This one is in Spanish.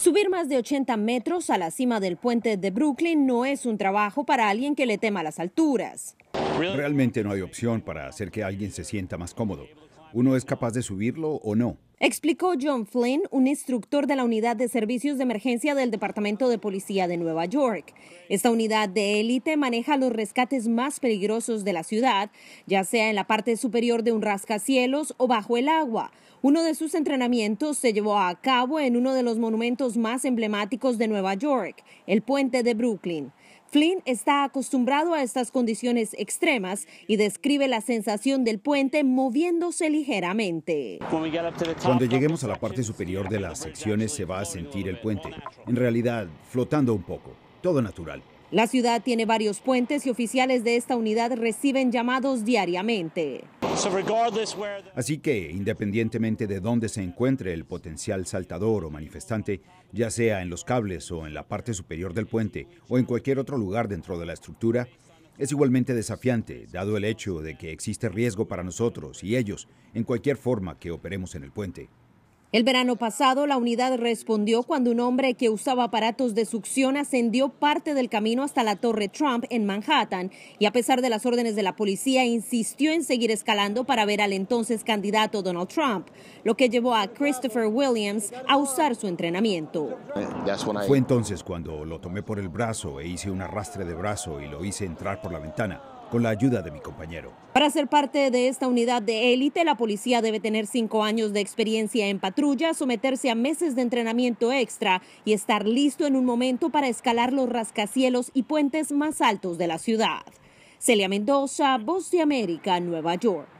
Subir más de 80 metros a la cima del puente de Brooklyn no es un trabajo para alguien que le tema las alturas. Realmente no hay opción para hacer que alguien se sienta más cómodo. Uno es capaz de subirlo o no explicó John Flynn, un instructor de la Unidad de Servicios de Emergencia del Departamento de Policía de Nueva York. Esta unidad de élite maneja los rescates más peligrosos de la ciudad, ya sea en la parte superior de un rascacielos o bajo el agua. Uno de sus entrenamientos se llevó a cabo en uno de los monumentos más emblemáticos de Nueva York, el puente de Brooklyn. Flynn está acostumbrado a estas condiciones extremas y describe la sensación del puente moviéndose ligeramente. Cuando lleguemos a la parte superior de las secciones se va a sentir el puente, en realidad flotando un poco, todo natural. La ciudad tiene varios puentes y oficiales de esta unidad reciben llamados diariamente. Así que, independientemente de dónde se encuentre el potencial saltador o manifestante, ya sea en los cables o en la parte superior del puente o en cualquier otro lugar dentro de la estructura, es igualmente desafiante, dado el hecho de que existe riesgo para nosotros y ellos en cualquier forma que operemos en el puente. El verano pasado, la unidad respondió cuando un hombre que usaba aparatos de succión ascendió parte del camino hasta la Torre Trump en Manhattan y a pesar de las órdenes de la policía insistió en seguir escalando para ver al entonces candidato Donald Trump, lo que llevó a Christopher Williams a usar su entrenamiento. Fue entonces cuando lo tomé por el brazo e hice un arrastre de brazo y lo hice entrar por la ventana con la ayuda de mi compañero. Para ser parte de esta unidad de élite, la policía debe tener cinco años de experiencia en patrulla, someterse a meses de entrenamiento extra y estar listo en un momento para escalar los rascacielos y puentes más altos de la ciudad. Celia Mendoza, Voz de América, Nueva York.